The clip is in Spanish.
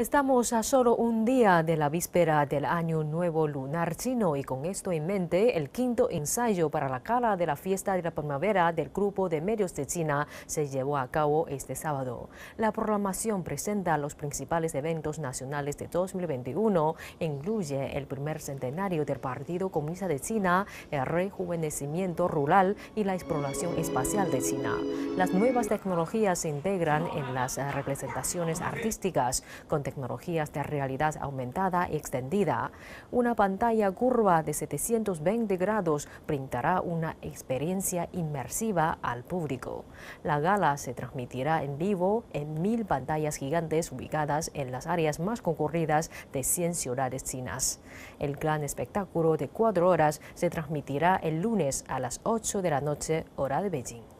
Estamos a solo un día de la víspera del Año Nuevo Lunar Chino y con esto en mente, el quinto ensayo para la cara de la fiesta de la primavera del Grupo de Medios de China se llevó a cabo este sábado. La programación presenta los principales eventos nacionales de 2021, incluye el primer centenario del Partido Comunista de China, el rejuvenecimiento rural y la exploración espacial de China. Las nuevas tecnologías se integran en las representaciones artísticas, con tecnologías de realidad aumentada y extendida. Una pantalla curva de 720 grados brindará una experiencia inmersiva al público. La gala se transmitirá en vivo en mil pantallas gigantes ubicadas en las áreas más concurridas de 100 ciudades chinas. El gran espectáculo de cuatro horas se transmitirá el lunes a las 8 de la noche, hora de Beijing.